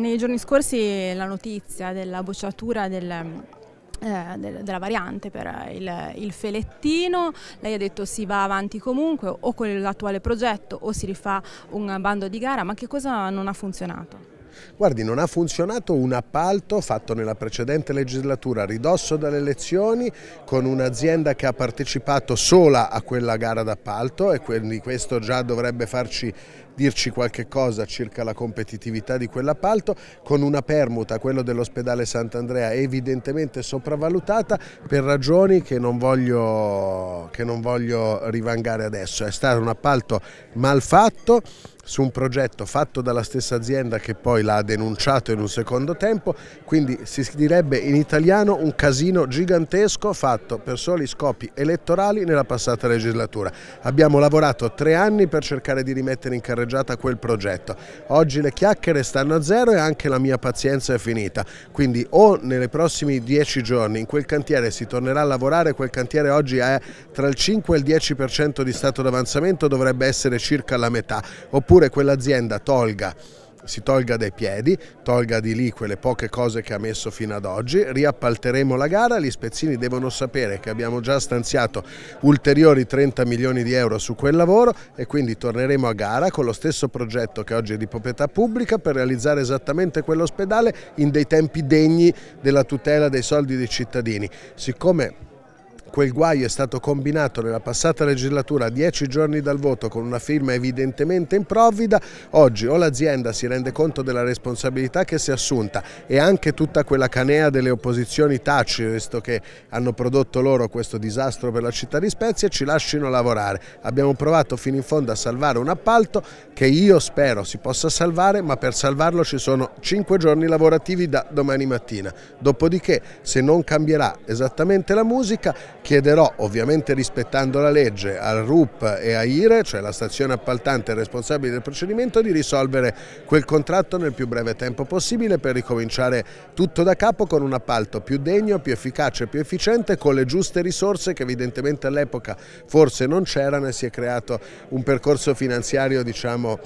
nei giorni scorsi la notizia della bocciatura eh, del, della variante per il, il, felettino, lei ha detto si va avanti comunque o con l'attuale progetto o si rifà un bando di gara, ma che cosa non ha funzionato? Guardi, non ha funzionato un appalto fatto nella precedente legislatura, a ridosso dalle elezioni, con un'azienda che ha partecipato sola a quella gara d'appalto e quindi questo già dovrebbe farci dirci qualche cosa circa la competitività di quell'appalto, con una permuta, quello dell'ospedale Sant'Andrea, evidentemente sopravvalutata per ragioni che non, voglio, che non voglio rivangare adesso. È stato un appalto mal fatto, su un progetto fatto dalla stessa azienda che poi l'ha denunciato in un secondo tempo, quindi si direbbe in italiano un casino gigantesco fatto per soli scopi elettorali nella passata legislatura. Abbiamo lavorato tre anni per cercare di rimettere in carreggiata quel progetto, oggi le chiacchiere stanno a zero e anche la mia pazienza è finita, quindi o nei prossimi dieci giorni in quel cantiere si tornerà a lavorare, quel cantiere oggi è tra il 5 e il 10% di stato d'avanzamento, dovrebbe essere circa la metà, oppure oppure quell'azienda tolga si tolga dai piedi, tolga di lì quelle poche cose che ha messo fino ad oggi, riappalteremo la gara, gli spezzini devono sapere che abbiamo già stanziato ulteriori 30 milioni di euro su quel lavoro e quindi torneremo a gara con lo stesso progetto che oggi è di proprietà pubblica per realizzare esattamente quell'ospedale in dei tempi degni della tutela dei soldi dei cittadini. Siccome Quel guaio è stato combinato nella passata legislatura dieci giorni dal voto con una firma evidentemente improvvida, oggi o l'azienda si rende conto della responsabilità che si è assunta e anche tutta quella canea delle opposizioni taci, visto che hanno prodotto loro questo disastro per la città di Spezia, ci lasciano lavorare. Abbiamo provato fino in fondo a salvare un appalto che io spero si possa salvare, ma per salvarlo ci sono 5 giorni lavorativi da domani mattina. Dopodiché, se non cambierà esattamente la musica, chiederò, ovviamente rispettando la legge, al RUP e a IRE, cioè la stazione appaltante responsabile del procedimento, di risolvere quel contratto nel più breve tempo possibile per ricominciare tutto da capo con un appalto più degno, più efficace, e più efficiente, con le giuste risorse che evidentemente all'epoca forse non c'erano e si è creato un percorso finanziario diciamo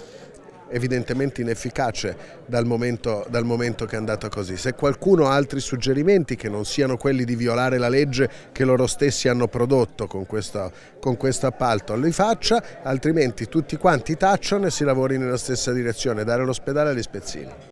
evidentemente inefficace dal momento, dal momento, che è andato così. Se qualcuno ha altri suggerimenti che non siano quelli di violare la legge che loro stessi hanno prodotto con questo, con questo appalto, li faccia, altrimenti tutti quanti tacciano e si lavori nella stessa direzione, dare l'ospedale agli spezzini.